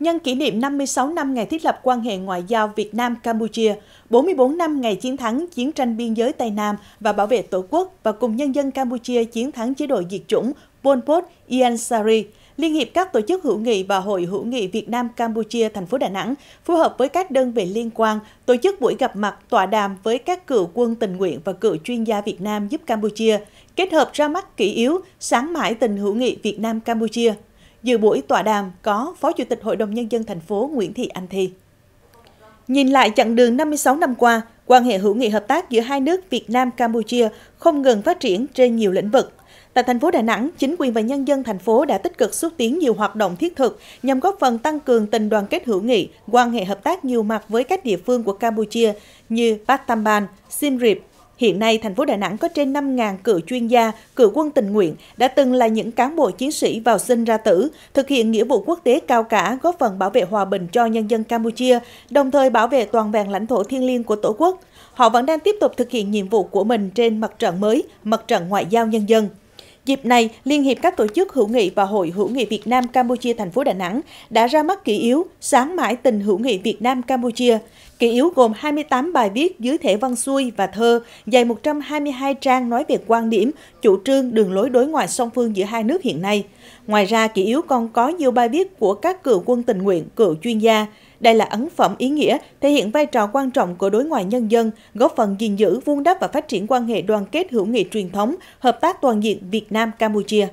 Nhân kỷ niệm 56 năm ngày thiết lập quan hệ ngoại giao Việt Nam-Campuchia, 44 năm ngày chiến thắng chiến tranh biên giới Tây Nam và bảo vệ Tổ quốc và cùng nhân dân Campuchia chiến thắng chế độ diệt chủng Pol Pot Ian Sari, Liên hiệp các tổ chức hữu nghị và Hội hữu nghị Việt Nam Campuchia thành phố Đà Nẵng phối hợp với các đơn vị liên quan tổ chức buổi gặp mặt tọa đàm với các cựu quân tình nguyện và cựu chuyên gia Việt Nam giúp Campuchia, kết hợp ra mắt kỷ yếu sáng mãi tình hữu nghị Việt Nam Campuchia. Dự buổi tọa đàm có Phó Chủ tịch Hội đồng Nhân dân thành phố Nguyễn Thị Anh Thi. Nhìn lại chặng đường 56 năm qua, quan hệ hữu nghị hợp tác giữa hai nước Việt Nam-Campuchia không ngừng phát triển trên nhiều lĩnh vực. Tại thành phố Đà Nẵng, chính quyền và nhân dân thành phố đã tích cực xúc tiến nhiều hoạt động thiết thực nhằm góp phần tăng cường tình đoàn kết hữu nghị, quan hệ hợp tác nhiều mặt với các địa phương của Campuchia như Battambang, Siem Reap, Hiện nay, thành phố Đà Nẵng có trên 5.000 cựu chuyên gia, cựu quân tình nguyện đã từng là những cán bộ chiến sĩ vào sinh ra tử, thực hiện nghĩa vụ quốc tế cao cả góp phần bảo vệ hòa bình cho nhân dân Campuchia, đồng thời bảo vệ toàn vẹn lãnh thổ thiêng liêng của Tổ quốc. Họ vẫn đang tiếp tục thực hiện nhiệm vụ của mình trên mặt trận mới, mặt trận ngoại giao nhân dân. Dịp này, Liên hiệp các tổ chức hữu nghị và Hội hữu nghị Việt Nam Campuchia thành phố Đà Nẵng đã ra mắt kỷ yếu Sáng mãi tình hữu nghị Việt Nam Campuchia. Kỳ yếu gồm 28 bài viết dưới thể văn xuôi và thơ, dày 122 trang nói về quan điểm, chủ trương, đường lối đối ngoại song phương giữa hai nước hiện nay. Ngoài ra, kỳ yếu còn có nhiều bài viết của các cựu quân tình nguyện, cựu chuyên gia. Đây là ấn phẩm ý nghĩa, thể hiện vai trò quan trọng của đối ngoại nhân dân, góp phần gìn giữ, vun đắp và phát triển quan hệ đoàn kết hữu nghị truyền thống, hợp tác toàn diện Việt Nam-Campuchia.